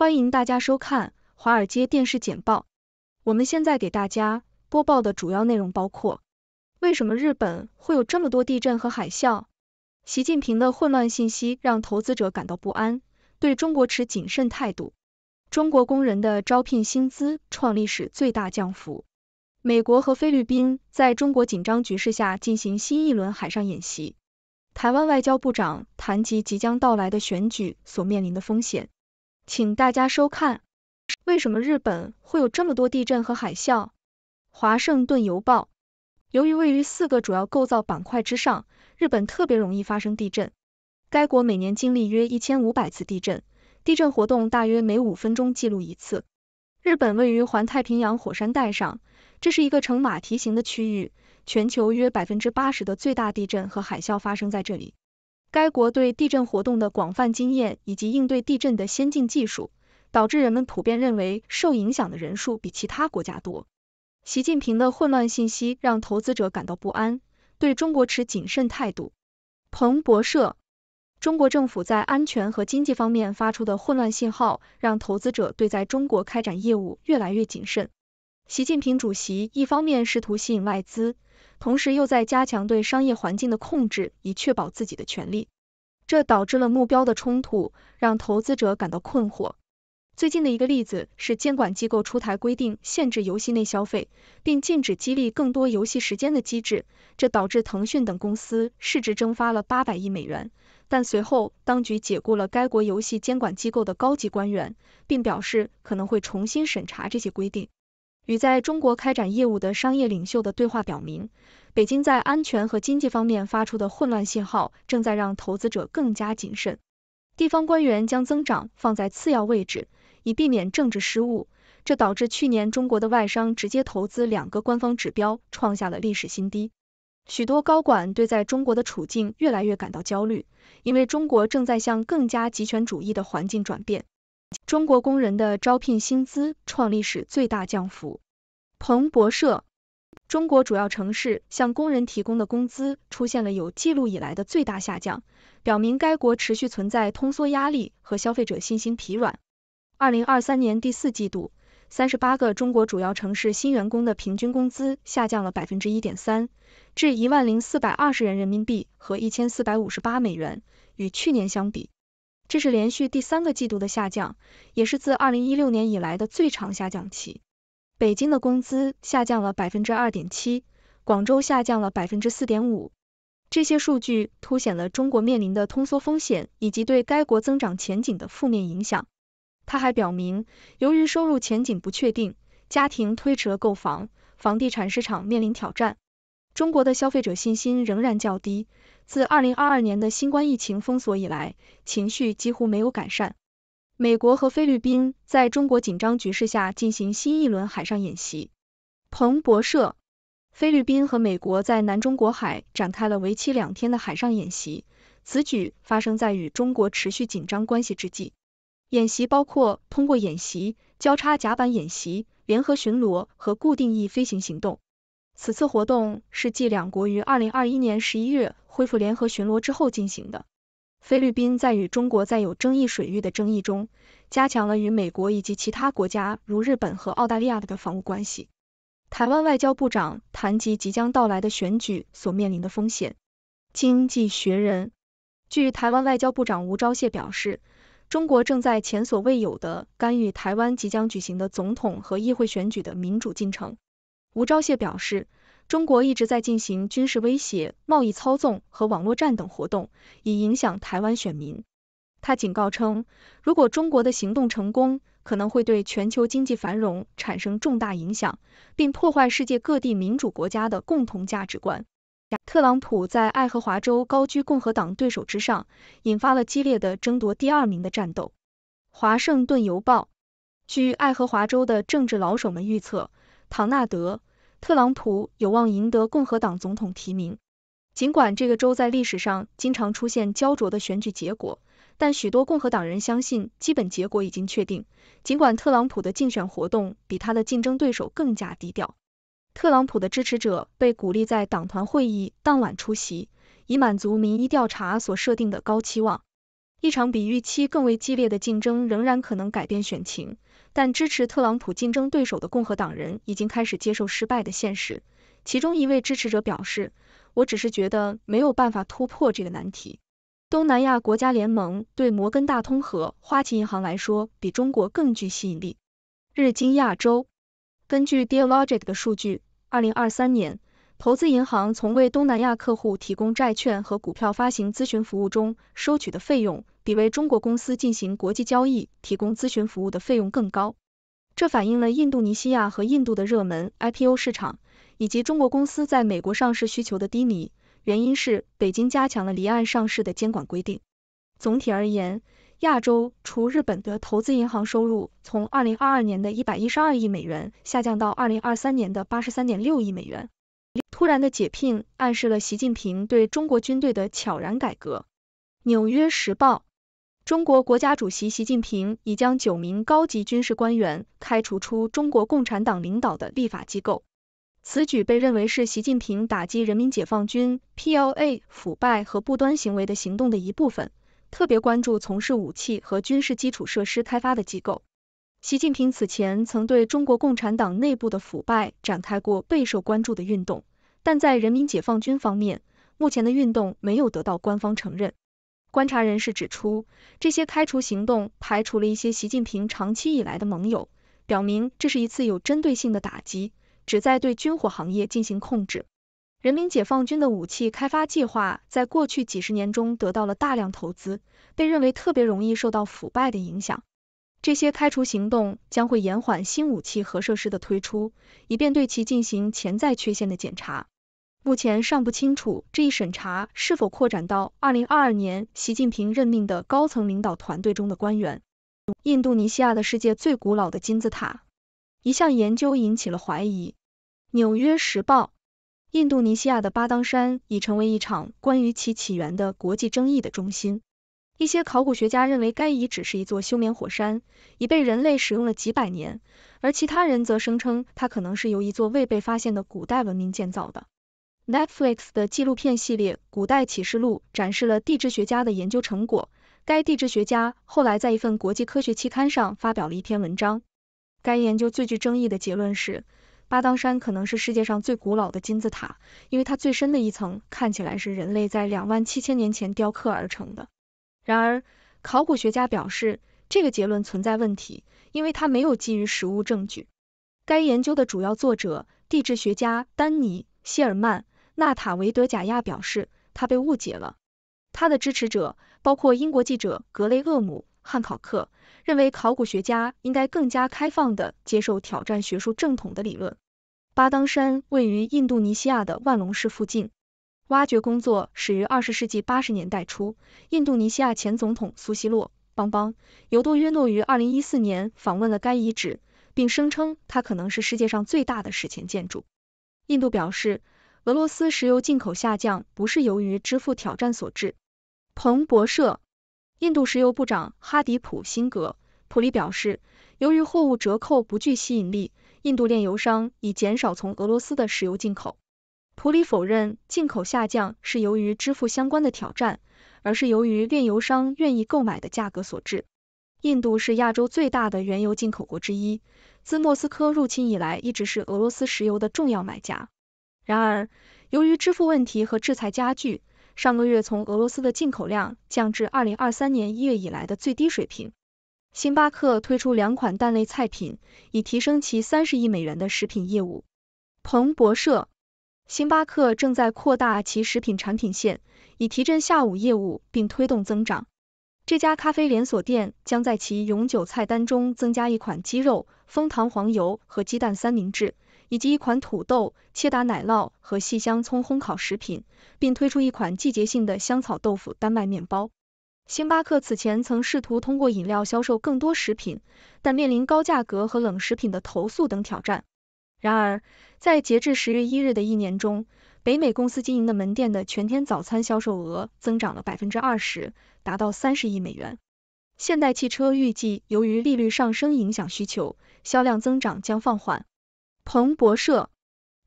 欢迎大家收看《华尔街电视简报》。我们现在给大家播报的主要内容包括：为什么日本会有这么多地震和海啸？习近平的混乱信息让投资者感到不安，对中国持谨慎态度。中国工人的招聘薪资创历史最大降幅。美国和菲律宾在中国紧张局势下进行新一轮海上演习。台湾外交部长谈及即将到来的选举所面临的风险。请大家收看。为什么日本会有这么多地震和海啸？华盛顿邮报，由于位于四个主要构造板块之上，日本特别容易发生地震。该国每年经历约一千五百次地震，地震活动大约每五分钟记录一次。日本位于环太平洋火山带上，这是一个呈马蹄形的区域，全球约百分之八十的最大地震和海啸发生在这里。该国对地震活动的广泛经验以及应对地震的先进技术，导致人们普遍认为受影响的人数比其他国家多。习近平的混乱信息让投资者感到不安，对中国持谨慎态度。彭博社，中国政府在安全和经济方面发出的混乱信号，让投资者对在中国开展业务越来越谨慎。习近平主席一方面试图吸引外资，同时又在加强对商业环境的控制，以确保自己的权利。这导致了目标的冲突，让投资者感到困惑。最近的一个例子是监管机构出台规定，限制游戏内消费，并禁止激励更多游戏时间的机制。这导致腾讯等公司市值蒸发了八百亿美元。但随后当局解雇了该国游戏监管机构的高级官员，并表示可能会重新审查这些规定。与在中国开展业务的商业领袖的对话表明，北京在安全和经济方面发出的混乱信号正在让投资者更加谨慎。地方官员将增长放在次要位置，以避免政治失误，这导致去年中国的外商直接投资两个官方指标创下了历史新低。许多高管对在中国的处境越来越感到焦虑，因为中国正在向更加集权主义的环境转变。中国工人的招聘薪资创历史最大降幅。彭博社，中国主要城市向工人提供的工资出现了有记录以来的最大下降，表明该国持续存在通缩压力和消费者信心疲软。二零二三年第四季度，三十八个中国主要城市新员工的平均工资下降了百分之一点三，至一万零四百二十元人民币和一千四百五十八美元，与去年相比。这是连续第三个季度的下降，也是自二零一六年以来的最长下降期。北京的工资下降了百分之二点七，广州下降了百分之四点五。这些数据凸显了中国面临的通缩风险以及对该国增长前景的负面影响。他还表明，由于收入前景不确定，家庭推迟了购房，房地产市场面临挑战。中国的消费者信心仍然较低。自二零二二年的新冠疫情封锁以来，情绪几乎没有改善。美国和菲律宾在中国紧张局势下进行新一轮海上演习。彭博社，菲律宾和美国在南中国海展开了为期两天的海上演习，此举发生在与中国持续紧张关系之际。演习包括通过演习交叉甲板演习、联合巡逻和固定翼飞行行动。此次活动是继两国于二零二一年十一月恢复联合巡逻之后进行的。菲律宾在与中国在有争议水域的争议中，加强了与美国以及其他国家如日本和澳大利亚的防务关系。台湾外交部长谈及即将到来的选举所面临的风险。经济学人，据台湾外交部长吴钊燮表示，中国正在前所未有的干预台湾即将举行的总统和议会选举的民主进程。吴钊燮表示，中国一直在进行军事威胁、贸易操纵和网络战等活动，以影响台湾选民。他警告称，如果中国的行动成功，可能会对全球经济繁荣产生重大影响，并破坏世界各地民主国家的共同价值观。特朗普在爱荷华州高居共和党对手之上，引发了激烈的争夺第二名的战斗。华盛顿邮报据爱荷华州的政治老手们预测。唐纳德·特朗普有望赢得共和党总统提名。尽管这个州在历史上经常出现焦灼的选举结果，但许多共和党人相信基本结果已经确定。尽管特朗普的竞选活动比他的竞争对手更加低调，特朗普的支持者被鼓励在党团会议当晚出席，以满足民意调查所设定的高期望。一场比预期更为激烈的竞争仍然可能改变选情。但支持特朗普竞争对手的共和党人已经开始接受失败的现实。其中一位支持者表示：“我只是觉得没有办法突破这个难题。”东南亚国家联盟对摩根大通和花旗银行来说比中国更具吸引力。日经亚洲根据 Dealogic 的数据，二零二三年。投资银行从为东南亚客户提供债券和股票发行咨询服务中收取的费用，比为中国公司进行国际交易提供咨询服务的费用更高。这反映了印度尼西亚和印度的热门 IPO 市场，以及中国公司在美国上市需求的低迷。原因是北京加强了离岸上市的监管规定。总体而言，亚洲除日本的投资银行收入从二零二二年的一百一十二亿美元下降到二零二三年的八十三点六亿美元。突然的解聘暗示了习近平对中国军队的悄然改革。《纽约时报》：中国国家主席习近平已将九名高级军事官员开除出中国共产党领导的立法机构，此举被认为是习近平打击人民解放军 （PLA） 腐败和不端行为的行动的一部分，特别关注从事武器和军事基础设施开发的机构。习近平此前曾对中国共产党内部的腐败展开过备受关注的运动，但在人民解放军方面，目前的运动没有得到官方承认。观察人士指出，这些开除行动排除了一些习近平长期以来的盟友，表明这是一次有针对性的打击，旨在对军火行业进行控制。人民解放军的武器开发计划在过去几十年中得到了大量投资，被认为特别容易受到腐败的影响。这些开除行动将会延缓新武器核设施的推出，以便对其进行潜在缺陷的检查。目前尚不清楚这一审查是否扩展到二零二二年习近平任命的高层领导团队中的官员。印度尼西亚的世界最古老的金字塔一项研究引起了怀疑。纽约时报，印度尼西亚的巴当山已成为一场关于其起源的国际争议的中心。一些考古学家认为该遗址是一座休眠火山，已被人类使用了几百年，而其他人则声称它可能是由一座未被发现的古代文明建造的。Netflix 的纪录片系列《古代启示录》展示了地质学家的研究成果。该地质学家后来在一份国际科学期刊上发表了一篇文章。该研究最具争议的结论是，巴当山可能是世界上最古老的金字塔，因为它最深的一层看起来是人类在两万七千年前雕刻而成的。然而，考古学家表示，这个结论存在问题，因为它没有基于实物证据。该研究的主要作者、地质学家丹尼·希尔曼·纳塔维德贾亚表示，他被误解了。他的支持者，包括英国记者格雷厄姆·汉考克，认为考古学家应该更加开放地接受挑战学术正统的理论。巴当山位于印度尼西亚的万隆市附近。挖掘工作始于二十世纪八十年代初。印度尼西亚前总统苏西洛·邦邦尤多约诺于二零一四年访问了该遗址，并声称它可能是世界上最大的史前建筑。印度表示，俄罗斯石油进口下降不是由于支付挑战所致。彭博社，印度石油部长哈迪普·辛格·普里表示，由于货物折扣不具吸引力，印度炼油商已减少从俄罗斯的石油进口。普里否认进口下降是由于支付相关的挑战，而是由于炼油商愿意购买的价格所致。印度是亚洲最大的原油进口国之一，自莫斯科入侵以来一直是俄罗斯石油的重要买家。然而，由于支付问题和制裁加剧，上个月从俄罗斯的进口量降至二零二三年一月以来的最低水平。星巴克推出两款蛋类菜品，以提升其三十亿美元的食品业务。彭博社。星巴克正在扩大其食品产品线，以提振下午业务并推动增长。这家咖啡连锁店将在其永久菜单中增加一款鸡肉、枫糖黄油和鸡蛋三明治，以及一款土豆、切达奶酪和细香葱烘烤食品，并推出一款季节性的香草豆腐丹麦面包。星巴克此前曾试图通过饮料销售更多食品，但面临高价格和冷食品的投诉等挑战。然而，在截至十月一日的一年中，北美公司经营的门店的全天早餐销售额增长了百分之二十，达到三十亿美元。现代汽车预计，由于利率上升影响需求，销量增长将放缓。彭博社，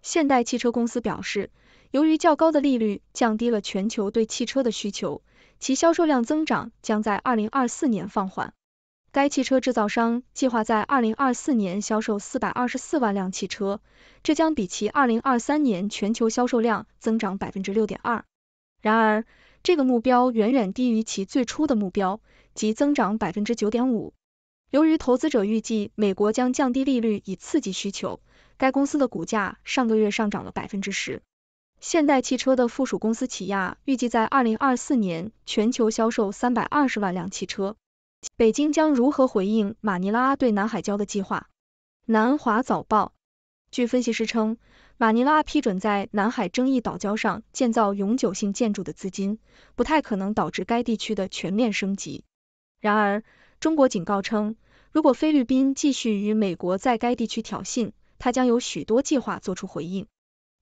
现代汽车公司表示，由于较高的利率降低了全球对汽车的需求，其销售量增长将在二零二四年放缓。该汽车制造商计划在2024年销售424万辆汽车，这将比其2023年全球销售量增长6.2%。然而，这个目标远远低于其最初的目标，即增长9.5%。由于投资者预计美国将降低利率以刺激需求，该公司的股价上个月上涨了10%。现代汽车的附属公司起亚预计在2024年全球销售320万辆汽车。北京将如何回应马尼拉对南海礁的计划？南华早报，据分析师称，马尼拉批准在南海争议岛礁上建造永久性建筑的资金，不太可能导致该地区的全面升级。然而，中国警告称，如果菲律宾继续与美国在该地区挑衅，它将有许多计划做出回应。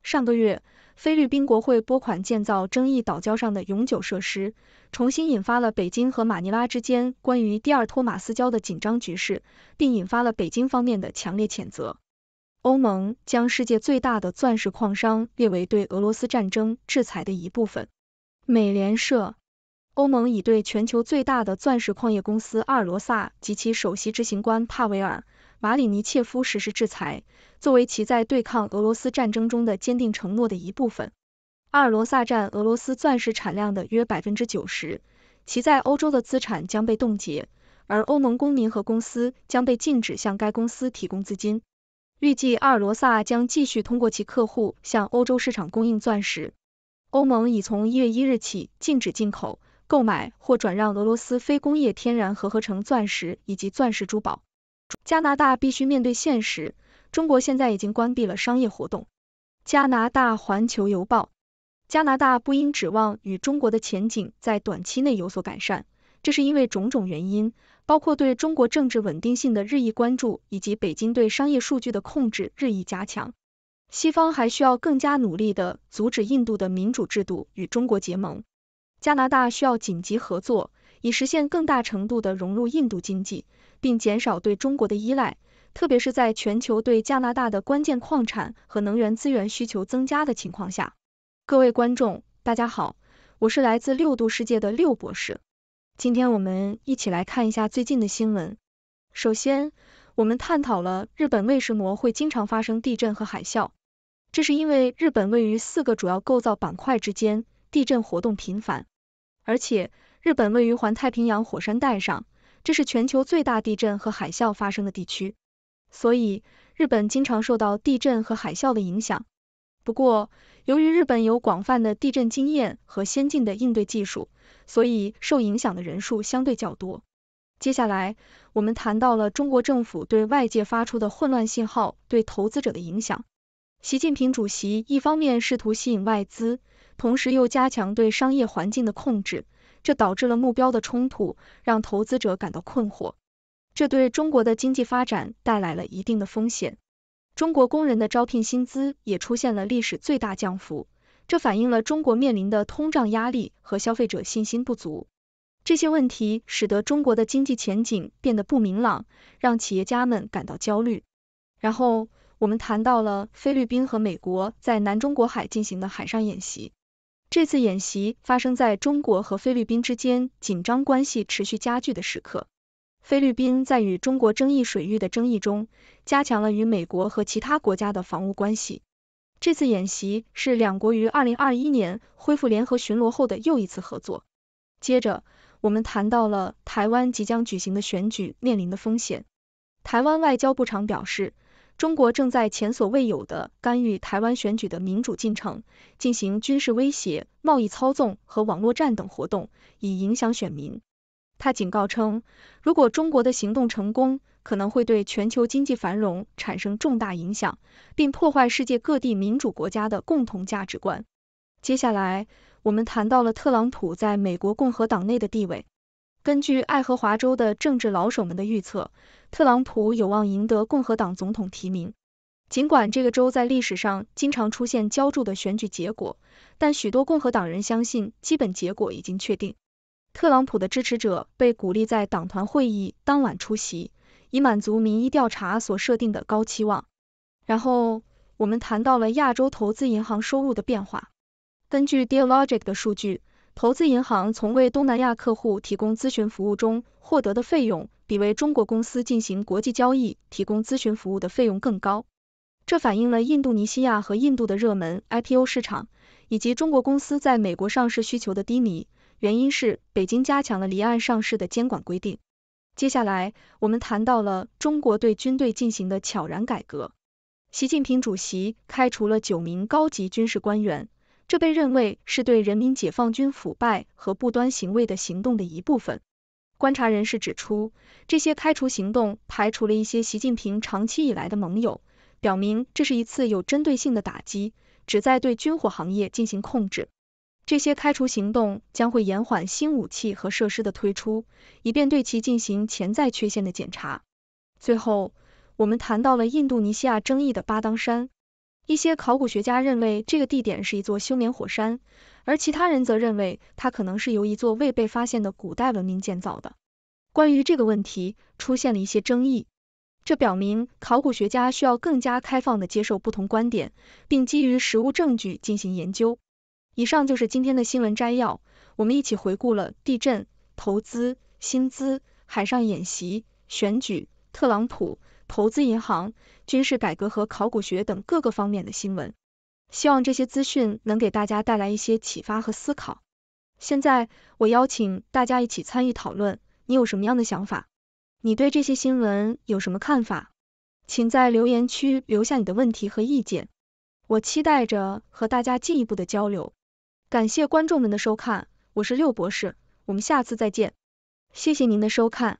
上个月，菲律宾国会拨款建造争议岛礁上的永久设施，重新引发了北京和马尼拉之间关于第二托马斯礁的紧张局势，并引发了北京方面的强烈谴责。欧盟将世界最大的钻石矿商列为对俄罗斯战争制裁的一部分。美联社，欧盟已对全球最大的钻石矿业公司阿尔罗萨及其首席执行官帕维尔。马里尼切夫实施制裁，作为其在对抗俄罗斯战争中的坚定承诺的一部分。阿尔罗萨占俄罗斯钻石产量的约百分之九十，其在欧洲的资产将被冻结，而欧盟公民和公司将被禁止向该公司提供资金。预计阿尔罗萨将继续通过其客户向欧洲市场供应钻石。欧盟已从一月一日起禁止进口、购买或转让俄罗斯非工业天然和合成钻石以及钻石珠宝。加拿大必须面对现实，中国现在已经关闭了商业活动。加拿大环球邮报，加拿大不应指望与中国的前景在短期内有所改善，这是因为种种原因，包括对中国政治稳定性的日益关注，以及北京对商业数据的控制日益加强。西方还需要更加努力地阻止印度的民主制度与中国结盟。加拿大需要紧急合作，以实现更大程度的融入印度经济。并减少对中国的依赖，特别是在全球对加拿大的关键矿产和能源资源需求增加的情况下。各位观众，大家好，我是来自六度世界的六博士。今天我们一起来看一下最近的新闻。首先，我们探讨了日本为什么会经常发生地震和海啸，这是因为日本位于四个主要构造板块之间，地震活动频繁，而且日本位于环太平洋火山带上。这是全球最大地震和海啸发生的地区，所以日本经常受到地震和海啸的影响。不过，由于日本有广泛的地震经验和先进的应对技术，所以受影响的人数相对较多。接下来，我们谈到了中国政府对外界发出的混乱信号对投资者的影响。习近平主席一方面试图吸引外资，同时又加强对商业环境的控制。这导致了目标的冲突，让投资者感到困惑。这对中国的经济发展带来了一定的风险。中国工人的招聘薪资也出现了历史最大降幅，这反映了中国面临的通胀压力和消费者信心不足。这些问题使得中国的经济前景变得不明朗，让企业家们感到焦虑。然后我们谈到了菲律宾和美国在南中国海进行的海上演习。这次演习发生在中国和菲律宾之间紧张关系持续加剧的时刻。菲律宾在与中国争议水域的争议中，加强了与美国和其他国家的防务关系。这次演习是两国于二零二一年恢复联合巡逻后的又一次合作。接着，我们谈到了台湾即将举行的选举面临的风险。台湾外交部长表示。中国正在前所未有的干预台湾选举的民主进程，进行军事威胁、贸易操纵和网络战等活动，以影响选民。他警告称，如果中国的行动成功，可能会对全球经济繁荣产生重大影响，并破坏世界各地民主国家的共同价值观。接下来，我们谈到了特朗普在美国共和党内的地位。根据爱荷华州的政治老手们的预测，特朗普有望赢得共和党总统提名。尽管这个州在历史上经常出现胶着的选举结果，但许多共和党人相信基本结果已经确定。特朗普的支持者被鼓励在党团会议当晚出席，以满足民意调查所设定的高期望。然后我们谈到了亚洲投资银行收入的变化。根据 Dealogic 的数据。投资银行从为东南亚客户提供咨询服务中获得的费用，比为中国公司进行国际交易提供咨询服务的费用更高。这反映了印度尼西亚和印度的热门 IPO 市场，以及中国公司在美国上市需求的低迷。原因是北京加强了离岸上市的监管规定。接下来，我们谈到了中国对军队进行的悄然改革。习近平主席开除了九名高级军事官员。这被认为是对人民解放军腐败和不端行为的行动的一部分。观察人士指出，这些开除行动排除了一些习近平长期以来的盟友，表明这是一次有针对性的打击，旨在对军火行业进行控制。这些开除行动将会延缓新武器和设施的推出，以便对其进行潜在缺陷的检查。最后，我们谈到了印度尼西亚争议的巴当山。一些考古学家认为这个地点是一座休眠火山，而其他人则认为它可能是由一座未被发现的古代文明建造的。关于这个问题，出现了一些争议，这表明考古学家需要更加开放的接受不同观点，并基于实物证据进行研究。以上就是今天的新闻摘要，我们一起回顾了地震、投资、薪资、海上演习、选举、特朗普。投资银行、军事改革和考古学等各个方面的新闻，希望这些资讯能给大家带来一些启发和思考。现在我邀请大家一起参与讨论，你有什么样的想法？你对这些新闻有什么看法？请在留言区留下你的问题和意见，我期待着和大家进一步的交流。感谢观众们的收看，我是六博士，我们下次再见，谢谢您的收看。